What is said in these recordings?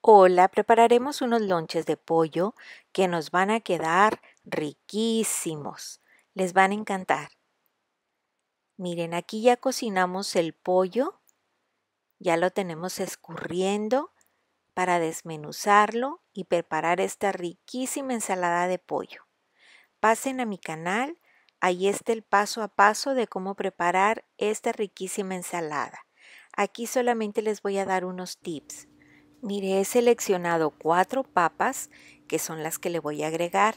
Hola, prepararemos unos lonches de pollo que nos van a quedar riquísimos. Les van a encantar. Miren, aquí ya cocinamos el pollo. Ya lo tenemos escurriendo para desmenuzarlo y preparar esta riquísima ensalada de pollo. Pasen a mi canal, ahí está el paso a paso de cómo preparar esta riquísima ensalada. Aquí solamente les voy a dar unos tips. Mire, he seleccionado cuatro papas que son las que le voy a agregar.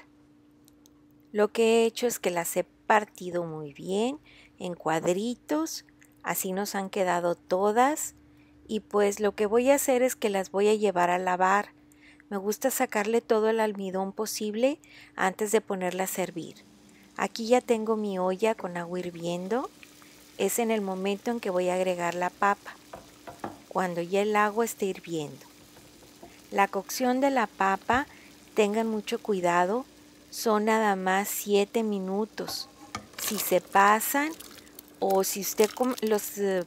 Lo que he hecho es que las he partido muy bien en cuadritos, así nos han quedado todas y pues lo que voy a hacer es que las voy a llevar a lavar. Me gusta sacarle todo el almidón posible antes de ponerla a servir. Aquí ya tengo mi olla con agua hirviendo. Es en el momento en que voy a agregar la papa, cuando ya el agua esté hirviendo. La cocción de la papa, tengan mucho cuidado, son nada más 7 minutos. Si se pasan o si usted los eh,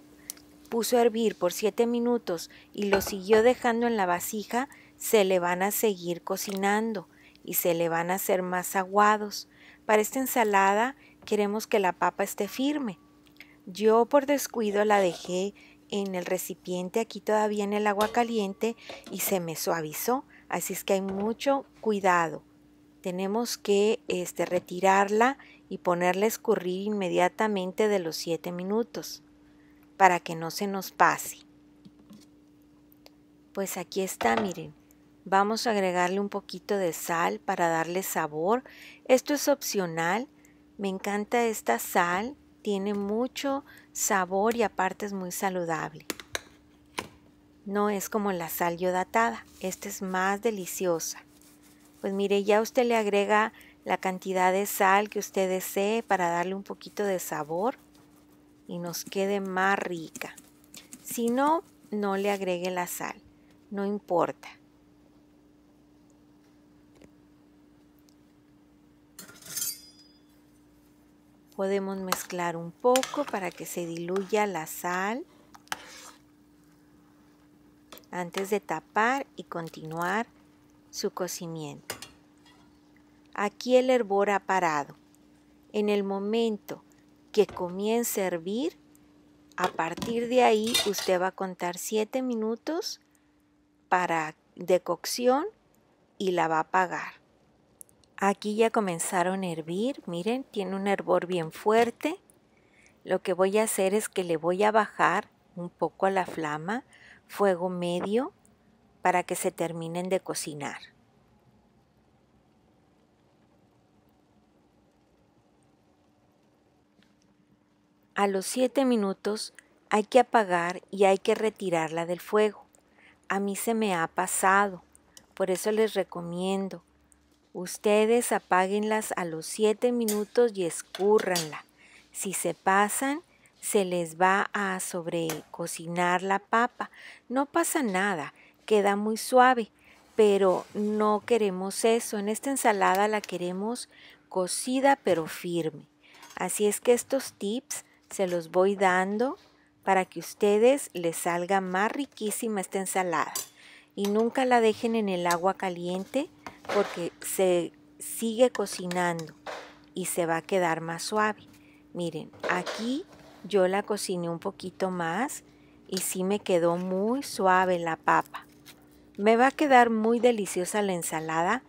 puso a hervir por 7 minutos y los siguió dejando en la vasija, se le van a seguir cocinando y se le van a hacer más aguados. Para esta ensalada queremos que la papa esté firme. Yo por descuido la dejé en el recipiente aquí todavía en el agua caliente y se me suavizó. Así es que hay mucho cuidado. Tenemos que este, retirarla y ponerla a escurrir inmediatamente de los 7 minutos para que no se nos pase. Pues aquí está, miren. Vamos a agregarle un poquito de sal para darle sabor. Esto es opcional. Me encanta esta sal tiene mucho sabor y aparte es muy saludable. No es como la sal yodatada, esta es más deliciosa. Pues mire, ya usted le agrega la cantidad de sal que usted desee para darle un poquito de sabor y nos quede más rica. Si no, no le agregue la sal, no importa. Podemos mezclar un poco para que se diluya la sal antes de tapar y continuar su cocimiento. Aquí el hervor ha parado. En el momento que comience a hervir, a partir de ahí usted va a contar 7 minutos para de cocción y la va a apagar. Aquí ya comenzaron a hervir, miren, tiene un hervor bien fuerte. Lo que voy a hacer es que le voy a bajar un poco a la flama, fuego medio, para que se terminen de cocinar. A los 7 minutos hay que apagar y hay que retirarla del fuego. A mí se me ha pasado, por eso les recomiendo Ustedes apáguenlas a los 7 minutos y escurranla. Si se pasan, se les va a sobrecocinar la papa. No pasa nada, queda muy suave, pero no queremos eso. En esta ensalada la queremos cocida pero firme. Así es que estos tips se los voy dando para que ustedes les salga más riquísima esta ensalada. Y nunca la dejen en el agua caliente porque se sigue cocinando y se va a quedar más suave. Miren, aquí yo la cociné un poquito más y sí me quedó muy suave la papa. Me va a quedar muy deliciosa la ensalada,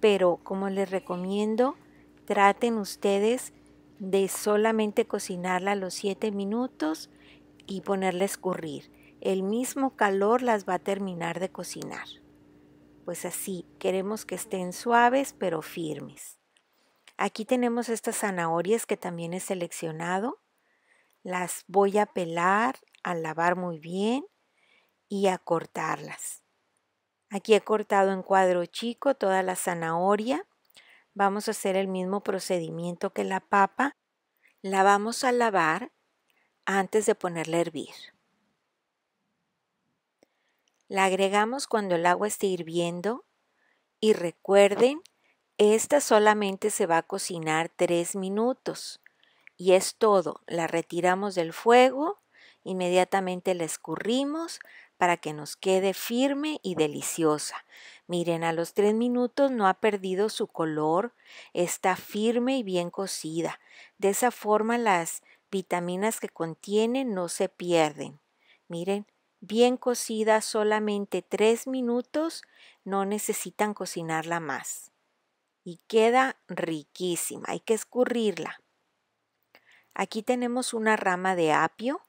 pero como les recomiendo, traten ustedes de solamente cocinarla los 7 minutos y ponerla a escurrir. El mismo calor las va a terminar de cocinar pues así, queremos que estén suaves pero firmes. Aquí tenemos estas zanahorias que también he seleccionado. Las voy a pelar, a lavar muy bien y a cortarlas. Aquí he cortado en cuadro chico toda la zanahoria. Vamos a hacer el mismo procedimiento que la papa. La vamos a lavar antes de ponerla a hervir. La agregamos cuando el agua esté hirviendo y recuerden, esta solamente se va a cocinar 3 minutos y es todo. La retiramos del fuego, inmediatamente la escurrimos para que nos quede firme y deliciosa. Miren, a los 3 minutos no ha perdido su color, está firme y bien cocida. De esa forma las vitaminas que contiene no se pierden. Miren, bien cocida solamente 3 minutos, no necesitan cocinarla más. Y queda riquísima, hay que escurrirla. Aquí tenemos una rama de apio,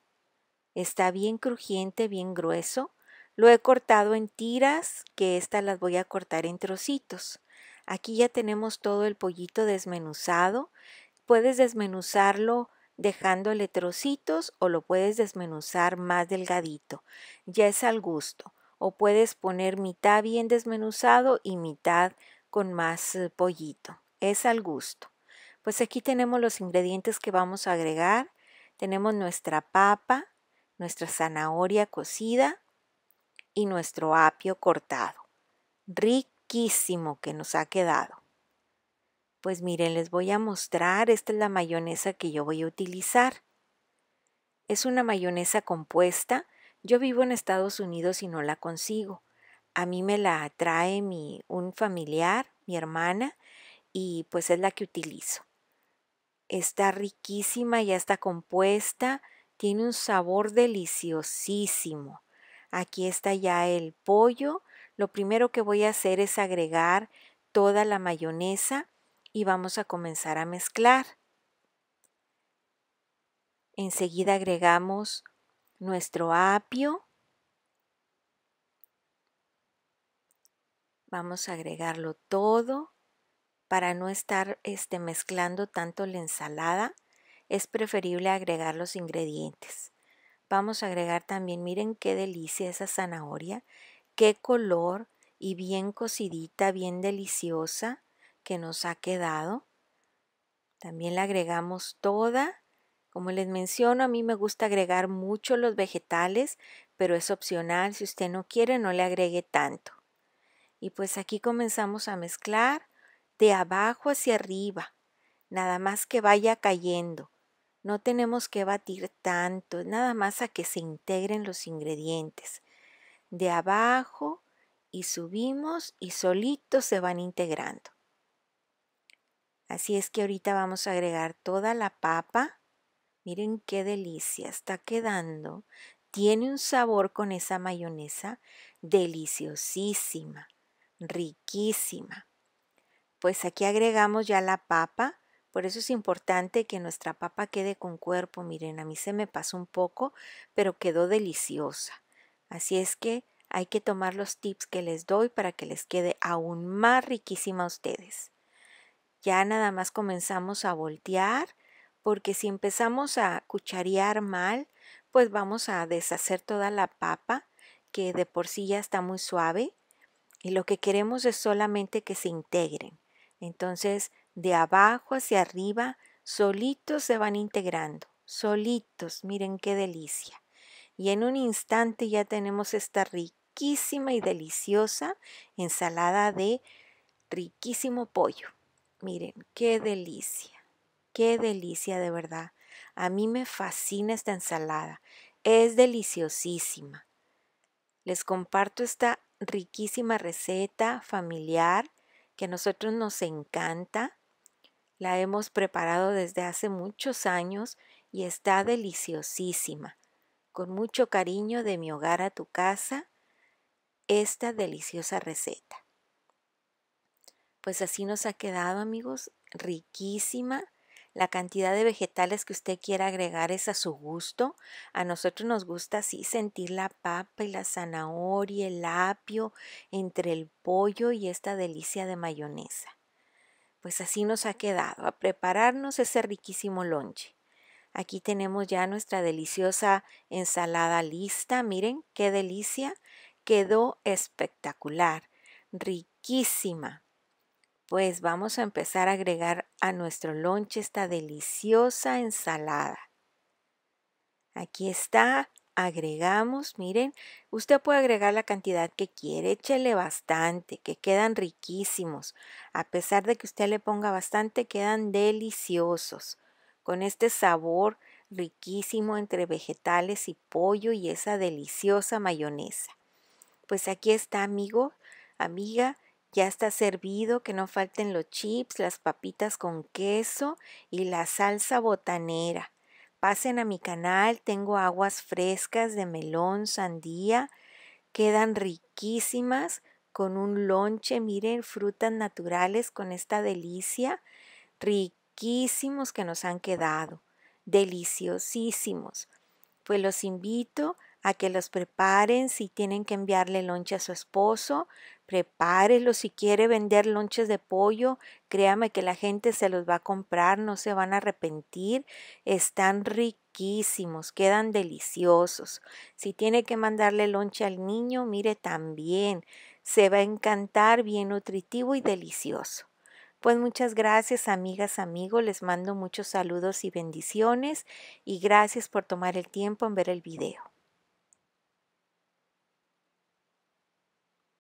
está bien crujiente, bien grueso. Lo he cortado en tiras, que estas las voy a cortar en trocitos. Aquí ya tenemos todo el pollito desmenuzado. Puedes desmenuzarlo dejándole trocitos o lo puedes desmenuzar más delgadito. Ya es al gusto. O puedes poner mitad bien desmenuzado y mitad con más eh, pollito. Es al gusto. Pues aquí tenemos los ingredientes que vamos a agregar. Tenemos nuestra papa, nuestra zanahoria cocida y nuestro apio cortado. Riquísimo que nos ha quedado. Pues miren, les voy a mostrar, esta es la mayonesa que yo voy a utilizar. Es una mayonesa compuesta, yo vivo en Estados Unidos y no la consigo. A mí me la trae mi, un familiar, mi hermana, y pues es la que utilizo. Está riquísima, ya está compuesta, tiene un sabor deliciosísimo. Aquí está ya el pollo. Lo primero que voy a hacer es agregar toda la mayonesa y vamos a comenzar a mezclar. Enseguida agregamos nuestro apio. Vamos a agregarlo todo para no estar este, mezclando tanto la ensalada. Es preferible agregar los ingredientes. Vamos a agregar también, miren qué delicia esa zanahoria, qué color y bien cocidita, bien deliciosa que nos ha quedado. También le agregamos toda. Como les menciono, a mí me gusta agregar mucho los vegetales, pero es opcional. Si usted no quiere, no le agregue tanto. Y pues aquí comenzamos a mezclar de abajo hacia arriba, nada más que vaya cayendo. No tenemos que batir tanto, nada más a que se integren los ingredientes. De abajo y subimos y solitos se van integrando. Así es que ahorita vamos a agregar toda la papa. Miren qué delicia está quedando. Tiene un sabor con esa mayonesa deliciosísima, riquísima. Pues aquí agregamos ya la papa. Por eso es importante que nuestra papa quede con cuerpo. Miren, a mí se me pasó un poco, pero quedó deliciosa. Así es que hay que tomar los tips que les doy para que les quede aún más riquísima a ustedes ya nada más comenzamos a voltear, porque si empezamos a cucharear mal, pues vamos a deshacer toda la papa, que de por sí ya está muy suave, y lo que queremos es solamente que se integren. Entonces, de abajo hacia arriba, solitos se van integrando, solitos, miren qué delicia. Y en un instante ya tenemos esta riquísima y deliciosa ensalada de riquísimo pollo. Miren, qué delicia, qué delicia de verdad. A mí me fascina esta ensalada, es deliciosísima. Les comparto esta riquísima receta familiar que a nosotros nos encanta. La hemos preparado desde hace muchos años y está deliciosísima. Con mucho cariño de mi hogar a tu casa, esta deliciosa receta pues así nos ha quedado amigos, riquísima. La cantidad de vegetales que usted quiera agregar es a su gusto. A nosotros nos gusta así sentir la papa y la zanahoria, el apio, entre el pollo y esta delicia de mayonesa. Pues así nos ha quedado, a prepararnos ese riquísimo lonche. Aquí tenemos ya nuestra deliciosa ensalada lista. Miren qué delicia. Quedó espectacular, riquísima pues vamos a empezar a agregar a nuestro lonche esta deliciosa ensalada. Aquí está, agregamos, miren, usted puede agregar la cantidad que quiere, échele bastante, que quedan riquísimos. A pesar de que usted le ponga bastante, quedan deliciosos, con este sabor riquísimo entre vegetales y pollo y esa deliciosa mayonesa. Pues aquí está, amigo, amiga, ya está servido, que no falten los chips, las papitas con queso y la salsa botanera. Pasen a mi canal, tengo aguas frescas de melón, sandía, quedan riquísimas con un lonche, miren, frutas naturales con esta delicia, riquísimos que nos han quedado, deliciosísimos. Pues los invito a que los preparen, si tienen que enviarle lonche a su esposo, prepárelo, si quiere vender lonches de pollo, créame que la gente se los va a comprar, no se van a arrepentir, están riquísimos, quedan deliciosos. Si tiene que mandarle lonche al niño, mire también, se va a encantar, bien nutritivo y delicioso. Pues muchas gracias amigas, amigos, les mando muchos saludos y bendiciones y gracias por tomar el tiempo en ver el video.